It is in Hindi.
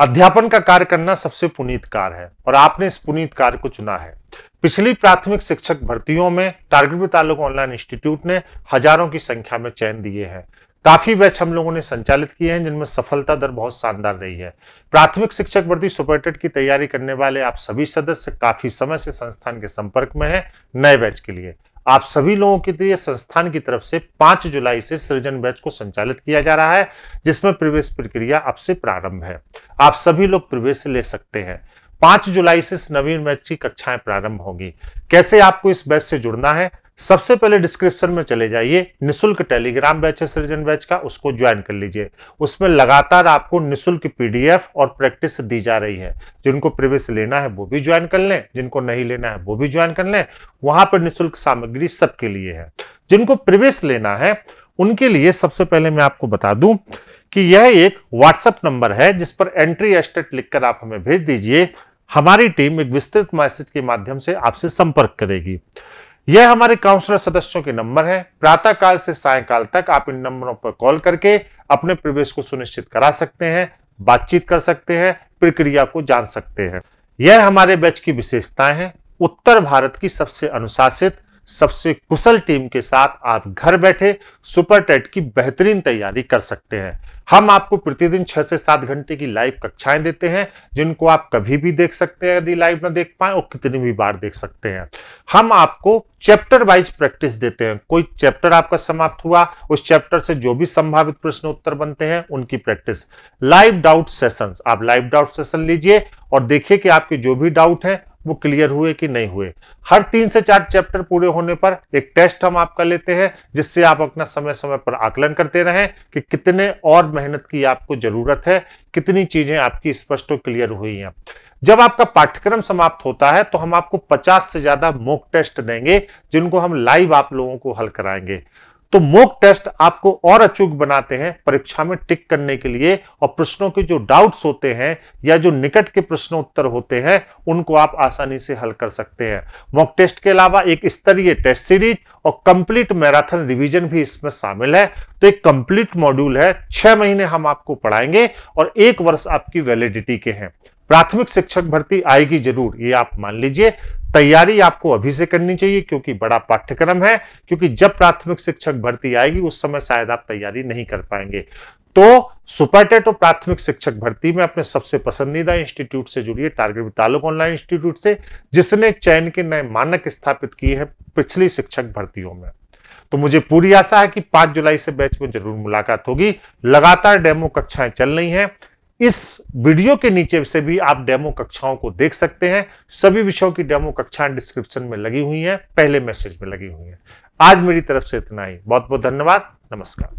अध्यापन का कार्य करना सबसे पुनीत कार्य है और आपने इस पुनीत कार्य को चुना है पिछली प्राथमिक शिक्षक भर्तियों में टारगेट में ऑनलाइन इंस्टीट्यूट ने हजारों की संख्या में चयन दिए हैं काफी बैच हम लोगों ने संचालित किए हैं जिनमें सफलता दर बहुत शानदार रही है प्राथमिक शिक्षक भर्ती सुपरटेट की तैयारी करने वाले आप सभी सदस्य काफी समय से संस्थान के संपर्क में हैं नए बैच के लिए आप सभी लोगों के लिए संस्थान की तरफ से 5 जुलाई से सृजन बैच को संचालित किया जा रहा है जिसमें प्रवेश प्रक्रिया अब से प्रारंभ है आप सभी लोग प्रवेश ले सकते हैं 5 जुलाई से नवीन बैच की कक्षाएं प्रारंभ होंगी कैसे आपको इस बैच से जुड़ना है सबसे पहले डिस्क्रिप्शन में चले जाइए निशुल्क टेलीग्राम बैच है सृजन बैच का उसको ज्वाइन कर लीजिए उसमें लगातार आपको निशुल्क पीडीएफ और प्रैक्टिस दी जा रही है जिनको प्रवेश लेना है वो भी ज्वाइन कर लें जिनको नहीं लेना है वो भी ज्वाइन कर लें वहां पर निशुल्क सामग्री सबके लिए है जिनको प्रवेश लेना है उनके लिए सबसे पहले मैं आपको बता दूं कि यह एक व्हाट्सएप नंबर है जिस पर एंट्री एस्टेट लिखकर आप हमें भेज दीजिए हमारी टीम एक विस्तृत मैसेज के माध्यम से आपसे संपर्क करेगी यह हमारे काउंसलर सदस्यों के नंबर है प्रातः काल से सायकाल तक आप इन नंबरों पर कॉल करके अपने प्रवेश को सुनिश्चित करा सकते हैं बातचीत कर सकते हैं प्रक्रिया को जान सकते हैं यह हमारे बैच की विशेषताएं हैं उत्तर भारत की सबसे अनुशासित सबसे कुशल टीम के साथ आप घर बैठे सुपर टेट की बेहतरीन तैयारी कर सकते हैं हम आपको प्रतिदिन छह से सात घंटे की लाइव कक्षाएं देते हैं जिनको आप कभी भी देख सकते हैं यदि लाइव ना देख पाए और कितनी भी बार देख सकते हैं हम आपको चैप्टर वाइज प्रैक्टिस देते हैं कोई चैप्टर आपका समाप्त हुआ उस चैप्टर से जो भी संभावित प्रश्न उत्तर बनते हैं उनकी प्रैक्टिस लाइव डाउट सेशन आप लाइव डाउट सेशन लीजिए और देखिए कि आपके जो भी डाउट हैं वो क्लियर हुए कि नहीं हुए हर तीन से चार चैप्टर पूरे होने पर एक टेस्ट हम आपका लेते हैं जिससे आप अपना समय समय पर आकलन करते रहें कि कितने और मेहनत की आपको जरूरत है कितनी चीजें आपकी स्पष्ट और क्लियर हुई हैं जब आपका पाठ्यक्रम समाप्त होता है तो हम आपको 50 से ज्यादा मॉक टेस्ट देंगे जिनको हम लाइव आप लोगों को हल कराएंगे तो मोक टेस्ट आपको और अचूक बनाते हैं परीक्षा में टिक करने के लिए और प्रश्नों के जो डाउट्स होते हैं या जो निकट के प्रश्नोत्तर होते हैं उनको आप आसानी से हल कर सकते हैं मॉक टेस्ट के अलावा एक स्तरीय टेस्ट सीरीज और कंप्लीट मैराथन रिवीजन भी इसमें शामिल है तो एक कंप्लीट मॉड्यूल है छह महीने हम आपको पढ़ाएंगे और एक वर्ष आपकी वैलिडिटी के हैं प्राथमिक शिक्षक भर्ती आएगी जरूर ये आप मान लीजिए तैयारी आपको अभी से करनी चाहिए क्योंकि बड़ा पाठ्यक्रम है क्योंकि जब प्राथमिक शिक्षक भर्ती आएगी उस समय शायद आप तैयारी नहीं कर पाएंगे तो सुपरटेट और प्राथमिक शिक्षक भर्ती में अपने सबसे पसंदीदा इंस्टीट्यूट से जुड़िए टारगेट तालुक ऑनलाइन इंस्टीट्यूट से जिसने चयन के नए मानक स्थापित किए हैं पिछली शिक्षक भर्तियों में तो मुझे पूरी आशा है कि 5 जुलाई से बैच में जरूर मुलाकात होगी लगातार डेमो कक्षाएं चल रही हैं इस वीडियो के नीचे से भी आप डेमो कक्षाओं को देख सकते हैं सभी विषयों की डेमो कक्षाएं डिस्क्रिप्शन में लगी हुई हैं पहले मैसेज में लगी हुई हैं आज मेरी तरफ से इतना ही बहुत बहुत धन्यवाद नमस्कार